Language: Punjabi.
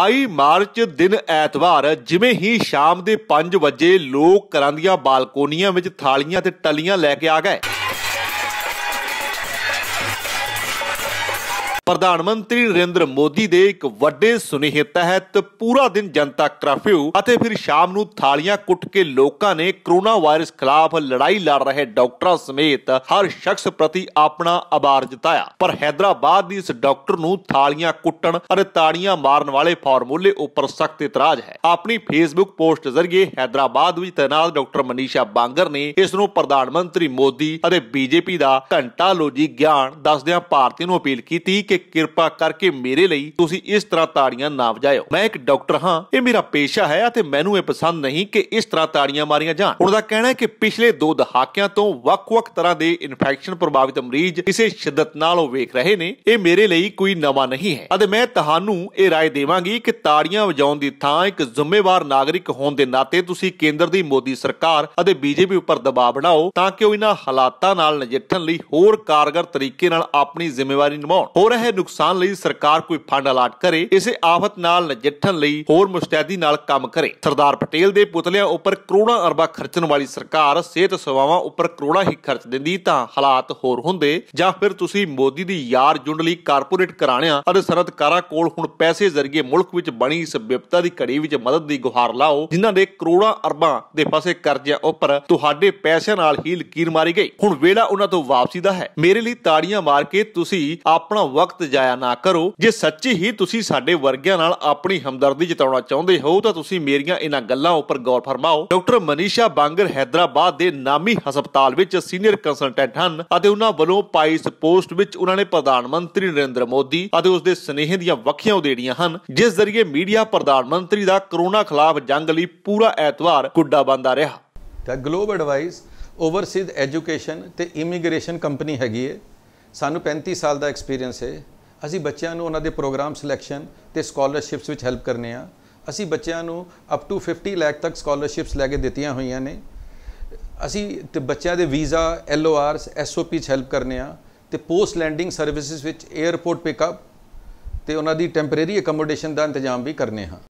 22 ਮਾਰਚ ਦਿਨ ਐਤਵਾਰ ਜਿਵੇਂ ਹੀ ਸ਼ਾਮ ਦੇ 5 ਵਜੇ ਲੋਕ ਘਰਾਂ ਦੀਆਂ ਬਾਲਕੋਨੀਆਂ ਵਿੱਚ ਥਾਲੀਆਂ ਤੇ ਟਲੀਆਂ ਲੈ ਕੇ ਆ ਗਏ ਪ੍ਰਧਾਨ ਮੰਤਰੀ ਨਰਿੰਦਰ ਮੋਦੀ ਦੇ ਇੱਕ ਵੱਡੇ ਸੁਨੇਹੇ ਤਹਿਤ ਪੂਰਾ ਦਿਨ ਜਨਤਾ ਕਰਫਿਊ ਅਤੇ ਫਿਰ ਸ਼ਾਮ ਨੂੰ ਥਾਲੀਆਂ ਕੁੱਟ ਕੇ ਲੋਕਾਂ ਨੇ ਕਰੋਨਾ ਵਾਇਰਸ ਖਿਲਾਫ ਲੜਾਈ ਲੜ ਰਹੇ ਡਾਕਟਰਾਂ ਸਮੇਤ ਹਰ ਸ਼ਖਸ ਪ੍ਰਤੀ ਆਪਣਾ ਆਭਾਰ ਜਤਾਇਆ ਪਰ ਹైదరాబాద్ ਦੀ ਇਸ ਡਾਕਟਰ ਨੂੰ ਥਾਲੀਆਂ ਕੁੱਟਣ ਅਤੇ ਤਾੜੀਆਂ ਮਾਰਨ ਵਾਲੇ ਫਾਰਮੂਲੇ ਉੱਪਰ ਸਖਤ ਇਤਰਾਜ਼ ਹੈ ਆਪਣੀ ਫੇਸਬੁੱਕ ਪੋਸਟ ਜ਼ਰੀਏ ਹైదరాబాద్ ਵਿੱਚ ਤੈਨਾਤ ਡਾਕਟਰ ਮਨੀਸ਼ਾ ਬਾਂਗਰ ਨੇ ਇਸ ਨੂੰ ਪ੍ਰਧਾਨ ਮੰਤਰੀ ਮੋਦੀ ਅਤੇ ਬੀਜੇਪੀ ਦਾ ਘੰਟਾ ਲੋਜੀ ਗਿਆਨ ਦੱਸਦਿਆਂ ਭਾਰਤੀ ਨੂੰ ਅਪੀਲ ਕੀਤੀ ਕਿ ਕਿਰਪਾ ਕਰਕੇ ਮੇਰੇ ਲਈ ਤੁਸੀਂ ਇਸ ਤਰ੍ਹਾਂ ਤਾੜੀਆਂ ਨਾ ਵਜਾਇਓ ਮੈਂ ਇੱਕ ਡਾਕਟਰ ਹਾਂ ਇਹ ਮੇਰਾ ਪੇਸ਼ਾ ਹੈ ਅਤੇ ਮੈਨੂੰ ਇਹ ਪਸੰਦ ਨਹੀਂ ਕਿ ਇਸ ਤਰ੍ਹਾਂ ਤਾੜੀਆਂ ਮਾਰੀਆਂ ਜਾਣ ਹੁਣ ਦਾ ਕਹਿਣਾ ਹੈ ਕਿ ਪਿਛਲੇ 2 ਦਹਾਕਿਆਂ ਤੋਂ ਵੱਖ-ਵੱਖ ਤਰ੍ਹਾਂ ਦੇ ਇਨਫੈਕਸ਼ਨ ਪ੍ਰਭਾਵਿਤ ਮਰੀਜ਼ ਕਿਸੇ ਸ਼ਿੱਦਤ ਨਾਲ ਉਹ ਵੇਖ ਰਹੇ ਨੇ ਇਹ ਮੇਰੇ ਲਈ ਕੋਈ ਨਵਾਂ ਨਹੀਂ ਹੈ ਅਤੇ ਮੈਂ ਤੁਹਾਨੂੰ ਇਹ رائے ਦੇਵਾਂਗੀ ਕਿ ਤਾੜੀਆਂ ਵਜਾਉਣ ਦੀ ਥਾਂ ਇੱਕ ਜ਼ਿੰਮੇਵਾਰ ਨਾਗਰਿਕ ਹੋਣ ਦੇ ਨਾਤੇ ਤੁਸੀਂ ਕੇਂਦਰ ਦੀ ਮੋਦੀ ਸਰਕਾਰ ਅਤੇ ਬੀਜੇਪੀ ਉੱਪਰ ਦਬਾਅ ਬਣਾਓ ਤਾਂ ਕਿ ਉਹ ਇਹਨਾਂ ਹਾਲਾਤਾਂ ਨਾਲ ਨਜਿੱਠਣ ਲਈ ਹੋਰ ਕਾਰਗਰ ਤਰੀਕੇ ਨਾਲ ਆਪਣੀ ਜ਼ਿੰਮੇਵਾਰੀ ਨਿਭਾਉਣ ਹੋ ਰਹੇ ਅਜਿਹੇ ਨੁਕਸਾਨ ਲਈ ਸਰਕਾਰ ਕੋਈ ਫੰਡ ਅਲਾਟ ਕਰੇ ਇਸੇ ਆਫਤ ਨਾਲ ਨਜਿੱਠਣ ਲਈ ਹੋਰ ਮੁਸਤੈਦੀ ਨਾਲ ਕੰਮ ਕਰੇ ਸਰਦਾਰ ਪਟੇਲ ਦੇ ਪੁਤਲਿਆਂ ਉੱਪਰ ਕਰੋੜਾਂ ਅਰਬਾਂ ਖਰਚਣ ਵਾਲੀ ਸਰਕਾਰ ਸਿਹਤ ਸੇਵਾਵਾਂ ਉੱਪਰ ਕਰੋੜਾਂ ਹੀ ਖਰਚ ਦਿੰਦੀ ਤਾਂ ਹਾਲਾਤ ਹੋਰ ਹੁੰਦੇ ਜਾਂ ਫਿਰ ਤੁਸੀਂ ਮੋਦੀ ਦੀ ਯਾਰ ਜੁੰਡ ਲਈ ਕਾਰਪੋਰੇਟ ਕਰਾਣਿਆਂ ਅਤੇ ਸਰਦਕਾਰਾਂ ਕੋਲ ਹੁਣ ਪੈਸੇ ਜ਼ਰੀਏ ਮੁਲਕ ਵਿੱਚ ਬਣੀ ਇਸ ਵਿਪਤਾ ਦੀ ਘੜੀ ਵਿੱਚ ਮਦਦ ਦੀ ਗੁਹਾਰ ਲਾਓ ਜਿਨ੍ਹਾਂ ਦੇ ਕਰੋੜਾਂ ਅਰਬਾਂ ਦੇ ਫਸੇ ਕਰਜ਼ਿਆਂ ਉੱਪਰ ਤੁਹਾਡੇ ਪੈਸਿਆਂ ਨਾਲ ਹੀ ਲਕੀਰ ਮਾਰੀ ਗਈ ਹੁਣ ਵੇਲਾ ਉਹਨਾਂ ਤੋਂ ਵਾਪਸੀ ਦਾ ਹੈ ਮੇਰੇ ਲਈ ਤਾੜੀਆਂ ਮਾਰ ਕੇ ਤੁਸੀਂ ਆਪਣਾ ਵਕਤ ਵਕਤ ਜਾਇਆ ਨਾ ਕਰੋ ਜੇ ਸੱਚੀ ਹੀ ਤੁਸੀਂ ਸਾਡੇ ਵਰਗਿਆਂ ਨਾਲ ਆਪਣੀ ਹਮਦਰਦੀ ਜਤਾਉਣਾ ਚਾਹੁੰਦੇ ਹੋ ਤਾਂ ਤੁਸੀਂ ਮੇਰੀਆਂ ਇਹਨਾਂ ਗੱਲਾਂ ਉੱਪਰ ਗੌਰ ਫਰਮਾਓ ਡਾਕਟਰ ਮਨੀਸ਼ਾ ਬਾਂਗਰ ਹైదరాబాద్ ਦੇ ਨਾਮੀ ਹਸਪਤਾਲ ਵਿੱਚ ਸੀਨੀਅਰ ਕੰਸਲਟੈਂਟ ਹਨ ਅਤੇ ਉਹਨਾਂ ਵੱਲੋਂ ਪਾਈਸ ਪੋਸਟ ਵਿੱਚ ਉਹਨਾਂ ਨੇ ਪ੍ਰਧਾਨ ਮੰਤਰੀ ਨਰਿੰਦਰ ਮੋਦੀ ਅਤੇ ਉਸ ਦੇ ਸਨੇਹ ਦੀਆਂ ਵੱਖੀਆਂ ਉਦੇੜੀਆਂ ਹਨ ਜਿਸ ਜ਼ਰੀਏ ਮੀਡੀਆ ਪ੍ਰਧਾਨ ਮੰਤਰੀ ਦਾ ਕਰੋਨਾ ਖਿਲਾਫ ਜੰਗ ਲਈ ਪੂਰਾ ਐਤਵਾਰ ਗੁੱਡਾ ਬੰਦਾ ਰਿਹਾ ਤਾਂ ਗਲੋਬ ਐਡਵਾਈਸ ਓਵਰਸੀਜ਼ ਐਜੂਕੇਸ਼ਨ ਤੇ ਇਮੀਗ੍ਰੇਸ਼ਨ ਕੰਪਨੀ ਹੈਗੀ ਹੈ ਸਾਨੂੰ 35 ਸਾਲ ਦਾ ਐਕਸਪੀਰੀਅੰਸ ਹੈ ਅਸੀਂ ਬੱਚਿਆਂ ਨੂੰ ਉਹਨਾਂ ਦੇ ਪ੍ਰੋਗਰਾਮ ਸਿਲੈਕਸ਼ਨ ਤੇ ਸਕਾਲਰਸ਼ਿਪਸ ਵਿੱਚ ਹੈਲਪ ਕਰਨੇ ਆ ਅਸੀਂ ਬੱਚਿਆਂ ਨੂੰ ਅਪ ਟੂ 50 ਲੱਖ ਤੱਕ ਸਕਾਲਰਸ਼ਿਪਸ ਲੈ ਕੇ ਦਿੱਤੀਆਂ ਹੋਈਆਂ ਨੇ ਅਸੀਂ ਤੇ ਬੱਚਿਆਂ ਦੇ ਵੀਜ਼ਾ ਐਲਓਆਰਸ ਪੀ ਚ ਹੈਲਪ ਕਰਨੇ ਆ ਤੇ ਪੋਸਟ ਲੈਂਡਿੰਗ ਸਰਵਿਸਿਜ਼ ਵਿੱਚ 에어ਪੋਰਟ ਪਿਕਅਪ ਤੇ ਉਹਨਾਂ ਦੀ ਟੈਂਪਰੇਰੀ ਅਕਮੋਡੇਸ਼ਨ ਦਾ ਇੰਤਜ਼ਾਮ ਵੀ ਕਰਨੇ ਹਾਂ